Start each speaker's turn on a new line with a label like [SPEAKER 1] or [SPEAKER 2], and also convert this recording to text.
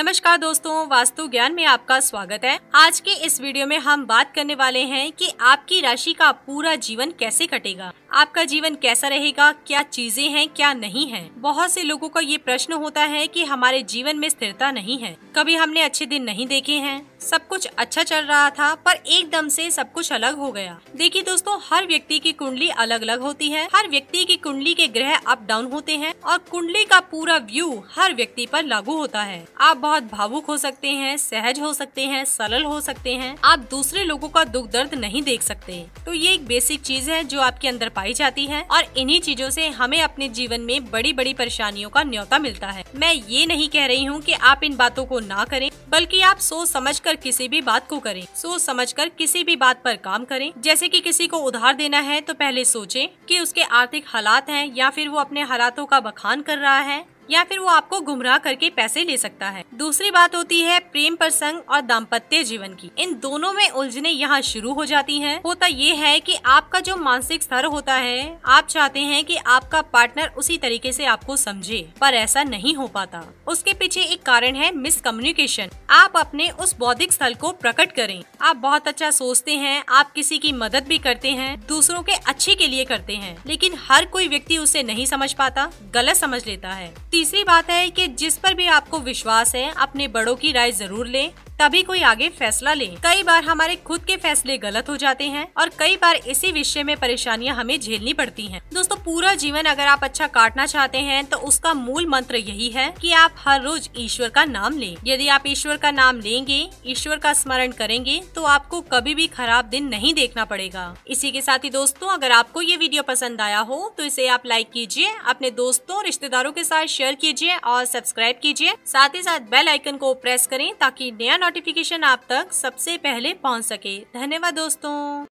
[SPEAKER 1] नमस्कार दोस्तों वास्तु ज्ञान में आपका स्वागत है आज के इस वीडियो में हम बात करने वाले हैं कि आपकी राशि का पूरा जीवन कैसे कटेगा आपका जीवन कैसा रहेगा क्या चीजें हैं क्या नहीं है बहुत से लोगों का ये प्रश्न होता है कि हमारे जीवन में स्थिरता नहीं है कभी हमने अच्छे दिन नहीं देखे हैं सब कुछ अच्छा चल रहा था पर एकदम से सब कुछ अलग हो गया देखिए दोस्तों हर व्यक्ति की कुंडली अलग अलग होती है हर व्यक्ति की कुंडली के ग्रह अप डाउन होते हैं और कुंडली का पूरा व्यू हर व्यक्ति पर लागू होता है आप बहुत भावुक हो सकते हैं सहज हो सकते हैं सरल हो सकते हैं आप दूसरे लोगों का दुख दर्द नहीं देख सकते तो ये एक बेसिक चीज है जो आपके अंदर पाई जाती है और इन्ही चीजों ऐसी हमें अपने जीवन में बड़ी बड़ी परेशानियों का न्योता मिलता है मैं ये नहीं कह रही हूँ की आप इन बातों को ना करें बल्कि आप सोच समझ कर किसी भी बात को करें सोच समझ कर किसी भी बात पर काम करें जैसे कि किसी को उधार देना है तो पहले सोचें कि उसके आर्थिक हालात हैं या फिर वो अपने हालातों का बखान कर रहा है या फिर वो आपको गुमराह करके पैसे ले सकता है दूसरी बात होती है प्रेम प्रसंग और दाम्पत्य जीवन की इन दोनों में उलझने यहाँ शुरू हो जाती है होता ये है की आपका जो मानसिक स्तर होता है आप चाहते हैं की आपका पार्टनर उसी तरीके ऐसी आपको समझे पर ऐसा नहीं हो पाता उसके पीछे एक कारण है मिसकम्युनिकेशन आप अपने उस बौद्धिक स्थल को प्रकट करें आप बहुत अच्छा सोचते हैं आप किसी की मदद भी करते हैं दूसरों के अच्छे के लिए करते हैं लेकिन हर कोई व्यक्ति उसे नहीं समझ पाता गलत समझ लेता है तीसरी बात है कि जिस पर भी आपको विश्वास है अपने बड़ों की राय जरूर लें तभी कोई आगे फैसला ले कई बार हमारे खुद के फैसले गलत हो जाते हैं और कई बार इसी विषय में परेशानियां हमें झेलनी पड़ती हैं दोस्तों पूरा जीवन अगर आप अच्छा काटना चाहते हैं तो उसका मूल मंत्र यही है कि आप हर रोज ईश्वर का नाम लें यदि आप ईश्वर का नाम लेंगे ईश्वर का स्मरण करेंगे तो आपको कभी भी खराब दिन नहीं देखना पड़ेगा इसी के साथ ही दोस्तों अगर आपको ये वीडियो पसंद आया हो तो इसे आप लाइक कीजिए अपने दोस्तों रिश्तेदारों के साथ शेयर कीजिए और सब्सक्राइब कीजिए साथ ही साथ बेल आइकन को प्रेस करें ताकि नया नोटिफिकेशन आप तक सबसे पहले पहुंच सके धन्यवाद दोस्तों